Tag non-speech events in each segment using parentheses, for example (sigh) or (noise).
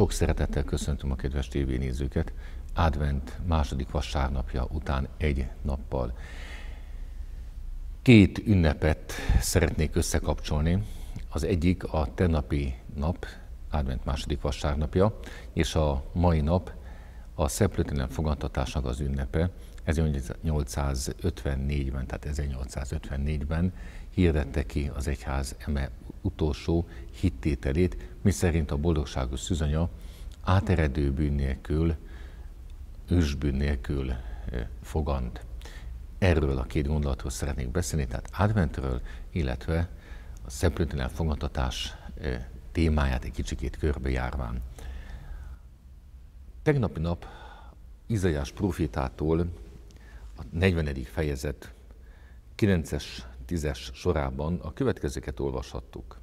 Sok szeretettel köszöntöm a kedves tévénézőket. Advent második vasárnapja után egy nappal. Két ünnepet szeretnék összekapcsolni. Az egyik a tenapi nap, Advent második vasárnapja, és a mai nap a szeplőtelen fogadtatásnak az ünnepe. 1854-ben, tehát 1854-ben hirdette ki az egyház eme utolsó hittételét, miszerint a boldogságos szüzanya áteredő bűn nélkül, ősbűn nélkül e, fogant. Erről a két gondolatról szeretnék beszélni, tehát adventről, illetve a szemplétlen fogantatás e, témáját egy kicsikét körbejárván. Tegnapi nap Izajás profitától a 40. fejezet 9-es 10-es sorában a következőket olvashattuk.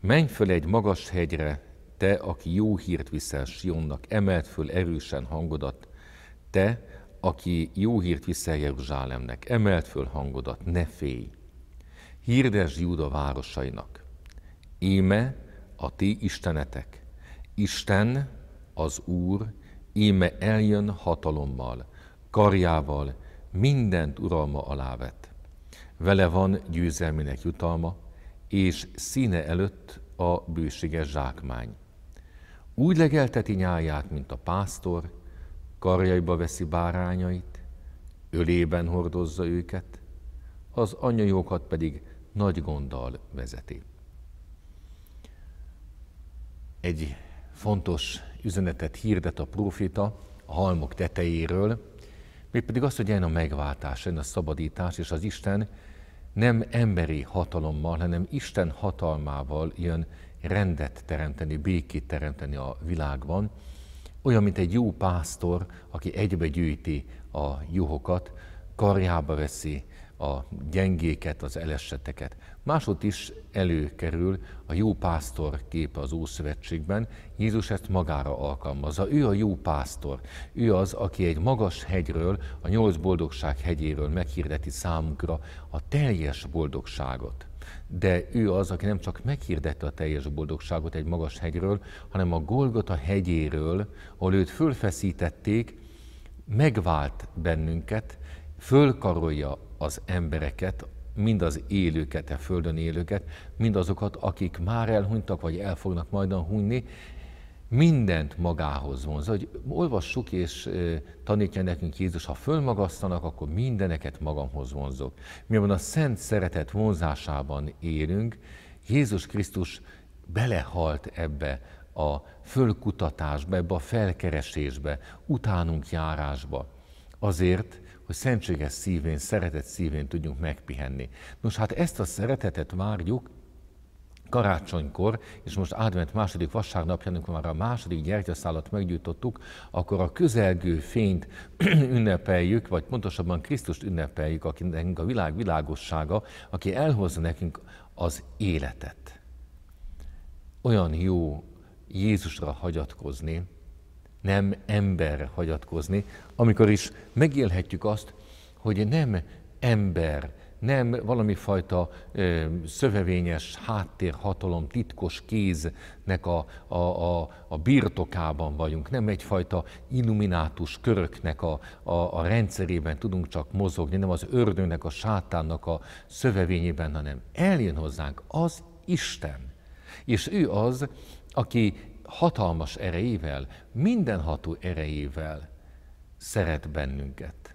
Menj föl egy magas hegyre, te, aki jó hírt viszel Sionnak, emelt föl erősen hangodat, te, aki jó hírt viszel Jeruzsálemnek, emelt föl hangodat, ne félj. Hirdes Júda városainak. Éme a ti istenetek. Isten, az Úr, éme eljön hatalommal, karjával mindent uralma alá vet. Vele van győzelmének jutalma, és színe előtt a bőséges zsákmány. Úgy legelteti nyáját, mint a pásztor, karjaiba veszi bárányait, ölében hordozza őket, az anyajókat pedig nagy gonddal vezeti. Egy fontos üzenetet hirdet a prófita a halmok tetejéről, mégpedig az, hogy jön a megváltás, jön a szabadítás, és az Isten nem emberi hatalommal, hanem Isten hatalmával jön rendet teremteni, békét teremteni a világban, olyan, mint egy jó pásztor, aki egybe gyűjti a juhokat, karjába veszi a gyengéket, az elesetteket. Másod is előkerül a jó pásztor képe az Ószövetségben. Jézus ezt magára alkalmazza. Ő a jó pásztor. Ő az, aki egy magas hegyről, a nyolc boldogság hegyéről meghirdeti számunkra a teljes boldogságot. De ő az, aki nem csak meghirdette a teljes boldogságot egy magas hegyről, hanem a Golgota hegyéről, ahol őt fölfeszítették, megvált bennünket, fölkarolja az embereket, mind az élőket, a földön élőket, mind azokat, akik már elhunytak, vagy el fognak majdan hunyni, mindent magához vonz. Hogy olvassuk és tanítja nekünk Jézus, ha fölmagasztanak, akkor mindeneket magamhoz vonzok. Mivel a szent szeretet vonzásában élünk, Jézus Krisztus belehalt ebbe a fölkutatásba, ebbe a felkeresésbe, utánunk járásba. Azért, hogy szentséges szívén, szeretett szívén tudjunk megpihenni. Nos, hát ezt a szeretetet várjuk karácsonykor, és most advent második vasárnapján, amikor már a második gyertyaszálat meggyújtottuk, akkor a közelgő fényt (clears throat) ünnepeljük, vagy pontosabban Krisztust ünnepeljük, aki nekünk a világ világossága, aki elhozza nekünk az életet. Olyan jó Jézusra hagyatkozni, nem emberre hagyatkozni, amikor is megélhetjük azt, hogy nem ember, nem valami fajta ö, szövevényes háttérhatalom, titkos kéznek a, a, a, a birtokában vagyunk, nem egyfajta illuminátus köröknek a, a, a rendszerében tudunk csak mozogni, nem az ördőnek, a sátánnak a szövevényében, hanem eljön hozzánk az Isten. És ő az, aki hatalmas erejével, mindenható erejével szeret bennünket.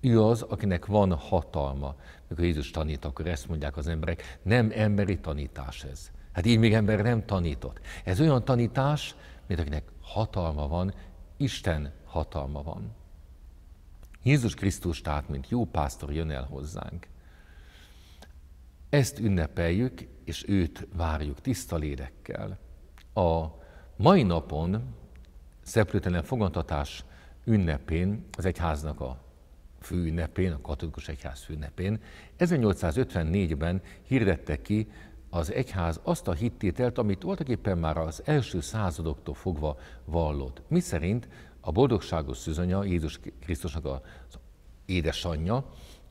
Ő az, akinek van hatalma. Mikor Jézus tanít, akkor ezt mondják az emberek, nem emberi tanítás ez. Hát így még ember nem tanított. Ez olyan tanítás, mint akinek hatalma van, Isten hatalma van. Jézus Krisztus tehát, mint jó pásztor jön el hozzánk. Ezt ünnepeljük, és őt várjuk tiszta lélekkel. A Mai napon, szeplőtelen fogantatás ünnepén, az egyháznak a fő ünnepén, a katolikus egyház fő ünnepén, 1854-ben hirdette ki az egyház azt a hittételt, amit voltak éppen már az első századoktól fogva vallott. Mi szerint a boldogságos szüzanya, Jézus Krisztusnak az édesanyja,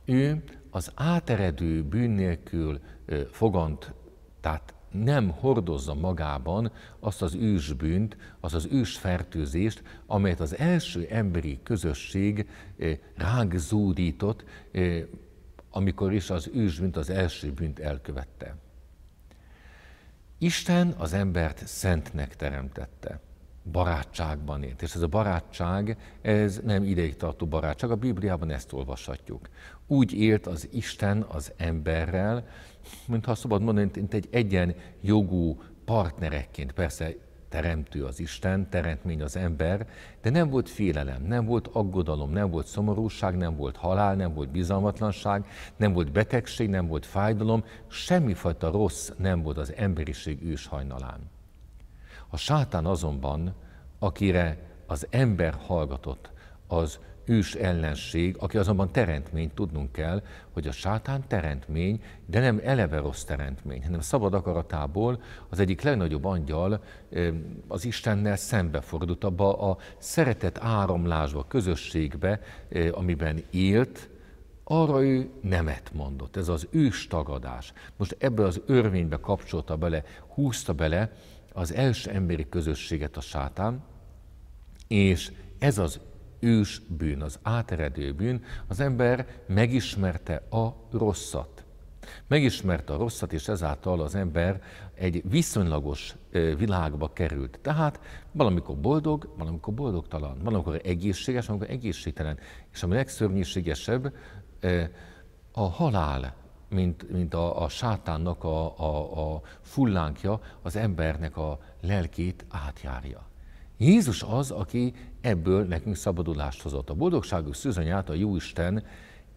ő az áteredő bűn nélkül fogant, tehát nem hordozza magában azt az ősbűnt, azt az ősfertőzést, amelyet az első emberi közösség eh, ránk zúdított, eh, amikor is az ősbűnt, az első bűnt elkövette. Isten az embert szentnek teremtette barátságban élt. És ez a barátság, ez nem ideigtartó barátság, a Bibliában ezt olvashatjuk. Úgy élt az Isten az emberrel, mintha szabad mondani, mint egy egyen jogú partnerekként. Persze teremtő az Isten, teremtmény az ember, de nem volt félelem, nem volt aggodalom, nem volt szomorúság, nem volt halál, nem volt bizalmatlanság, nem volt betegség, nem volt fájdalom, semmifajta rossz nem volt az emberiség őshajnalán. A sátán azonban, akire az ember hallgatott, az ős ellenség, aki azonban teremtmény, tudnunk kell, hogy a sátán teremtmény, de nem eleve rossz teremtmény, hanem szabad akaratából az egyik legnagyobb angyal az Istennel szembefordult abba a szeretet áramlásba, közösségbe, amiben élt, arra ő nemet mondott. Ez az ős tagadás. Most ebbe az örvénybe kapcsolta bele, húzta bele az első emberi közösséget a sátán, és ez az ős bűn, az áteredő bűn, az ember megismerte a rosszat. Megismerte a rosszat, és ezáltal az ember egy viszonylagos világba került. Tehát valamikor boldog, valamikor boldogtalan, valamikor egészséges, valamikor egészségtelen. És ami legszörnyűségesebb, a halál mint, mint a, a sátánnak a, a, a fullánkja az embernek a lelkét átjárja. Jézus az, aki ebből nekünk szabadulást hozott. A boldogságos szüzanyát a Jóisten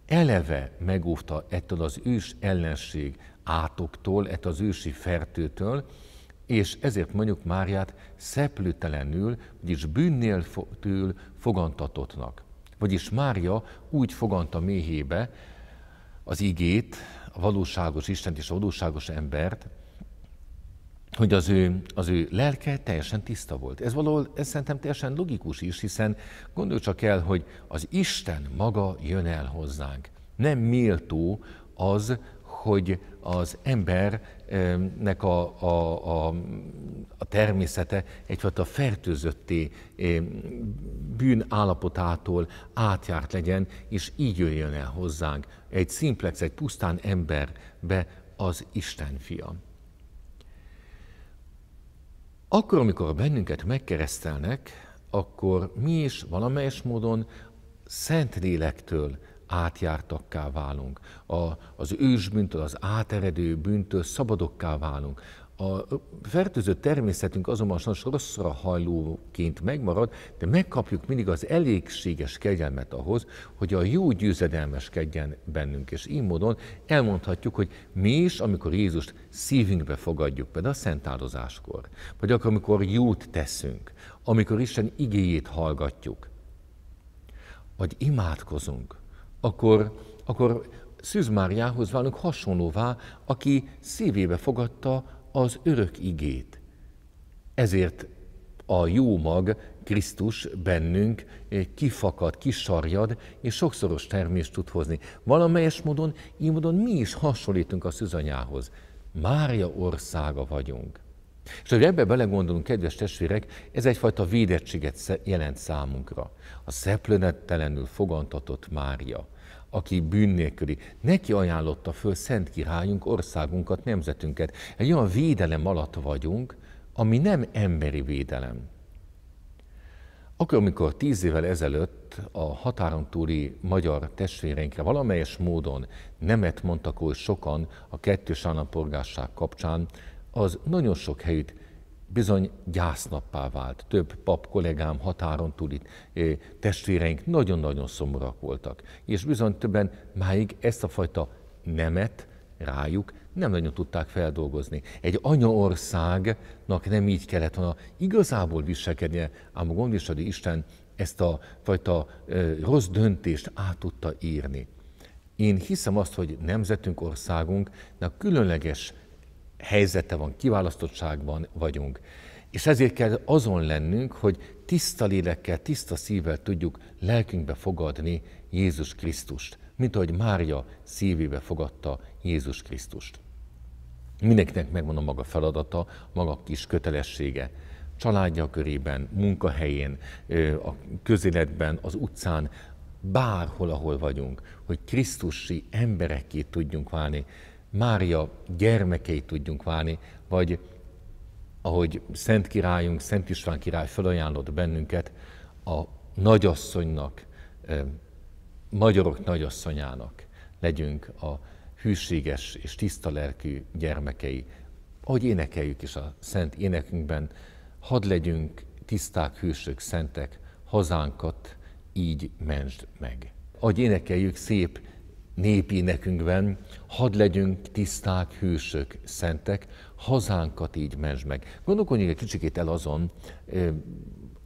eleve megóvta ettől az ős ellenség átoktól, ettől az ősi fertőtől, és ezért mondjuk Máriát szeplőtelenül, vagyis bűnnél től fogantatottnak. Vagyis Mária úgy fogant a méhébe az igét, a valóságos Istent és a valóságos embert, hogy az ő, az ő lelke teljesen tiszta volt. Ez valahol, ez szerintem teljesen logikus is, hiszen gondolj csak el, hogy az Isten maga jön el hozzánk. Nem méltó az, hogy az embernek a, a, a, a természete egyfajta fertőzötté bűn állapotától átjárt legyen, és így jöjjön el hozzánk egy szimplex, egy pusztán emberbe az Isten fia. Akkor, amikor bennünket megkeresztelnek, akkor mi is valamelyes módon Szentlélektől átjártakká válunk. A, az ősbűntől, az áteredő bűntől szabadokká válunk. A fertőző természetünk azonban sajnos rosszra hajlóként megmarad, de megkapjuk mindig az elégséges kegyelmet ahhoz, hogy a jó győzedelmeskedjen bennünk. És így módon elmondhatjuk, hogy mi is, amikor Jézust szívünkbe fogadjuk, például a szentározáskor, vagy akkor, amikor jót teszünk, amikor Isten igéjét hallgatjuk, vagy imádkozunk, akkor, akkor Szűz Máriához válunk hasonlóvá, aki szívébe fogadta az örök igét. Ezért a jó mag, Krisztus bennünk eh, kifakad, kisarjad, és sokszoros termést tud hozni. Valamelyes módon, így módon mi is hasonlítunk a szüzanyához. Mária országa vagyunk. És hogy ebbe belegondolunk, kedves testvérek, ez egyfajta védettséget jelent számunkra. A szeplőnettelenül fogantatott Mária, aki bűn nélküli, neki ajánlotta föl Szent Királyunk, országunkat, nemzetünket. Egy olyan védelem alatt vagyunk, ami nem emberi védelem. Akkor, amikor tíz évvel ezelőtt a határon túli magyar testvéreinkre valamelyes módon nemet mondtak oly sokan a kettős állampolgárság kapcsán, az nagyon sok helyütt bizony gyásznappá vált. Több pap kollégám határon túl itt eh, testvéreink nagyon-nagyon szomorúak voltak. És bizony többen máig ezt a fajta nemet rájuk nem nagyon tudták feldolgozni. Egy anyaországnak nem így kellett volna igazából viselkednie, ám a gondviselő Isten ezt a fajta eh, rossz döntést át tudta írni. Én hiszem azt, hogy nemzetünk, országunknak különleges helyzete van, kiválasztottságban vagyunk. És ezért kell azon lennünk, hogy tiszta lélekkel, tiszta szívvel tudjuk lelkünkbe fogadni Jézus Krisztust, mint ahogy Mária szívébe fogadta Jézus Krisztust. Mindenkinek megvan a maga feladata, maga kis kötelessége. Családja körében, munkahelyén, a közéletben, az utcán, bárhol, ahol vagyunk, hogy Krisztusi emberekké tudjunk válni, Mária gyermekei tudjunk válni, vagy ahogy Szent Királyunk, Szent István király felajánlott bennünket a nagyasszonynak, magyarok nagyasszonyának legyünk a hűséges és tiszta lelkű gyermekei. Ahogy énekeljük is a szent énekünkben, hadd legyünk tiszták, hűsök, szentek, hazánkat így mensd meg. Ahogy énekeljük szép népi nekünkben, hadd legyünk tiszták, hősök, szentek, hazánkat így mentsd meg. Gondolkodjunk egy kicsikét el azon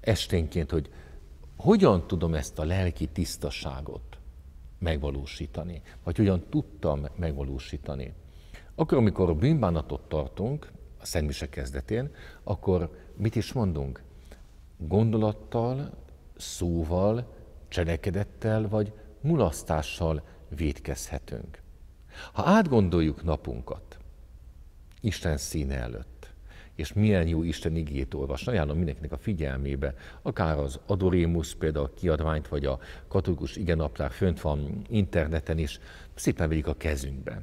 esténként, hogy hogyan tudom ezt a lelki tisztaságot megvalósítani, vagy hogyan tudtam megvalósítani. Akkor, amikor a bűnbánatot tartunk, a szentmise kezdetén, akkor mit is mondunk? Gondolattal, szóval, cselekedettel vagy mulasztással védkezhetünk. Ha átgondoljuk napunkat, Isten színe előtt, és milyen jó Isten igét olvas, ajánlom mindenkinek a figyelmébe, akár az Adorémus például a kiadványt, vagy a katolikus igenaplár fönt van interneten is, szépen vegyük a kezünkbe.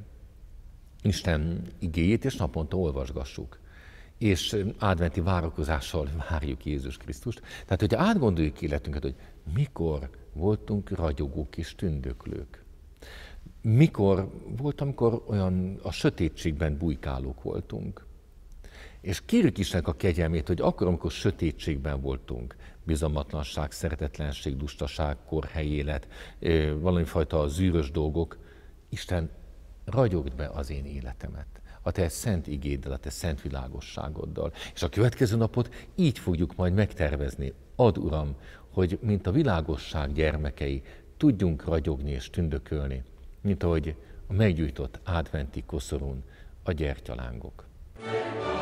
Isten igéjét, és naponta olvasgassuk és adventi várakozással várjuk Jézus Krisztust. Tehát, hogyha átgondoljuk életünket, hogy mikor voltunk ragyogók és tündöklők, mikor volt, amikor olyan a sötétségben bujkálók voltunk, és kérjük Istennek a kegyelmét, hogy akkor, amikor sötétségben voltunk, bizalmatlanság, szeretetlenség, lustaság, korhelyélet, valamifajta zűrös dolgok, Isten ragyogd be az én életemet a te szent igéddel, a te szent világosságoddal. És a következő napot így fogjuk majd megtervezni. Ad Uram, hogy mint a világosság gyermekei tudjunk ragyogni és tündökölni, mint ahogy a meggyújtott adventi koszorún a gyertyalángok. thank you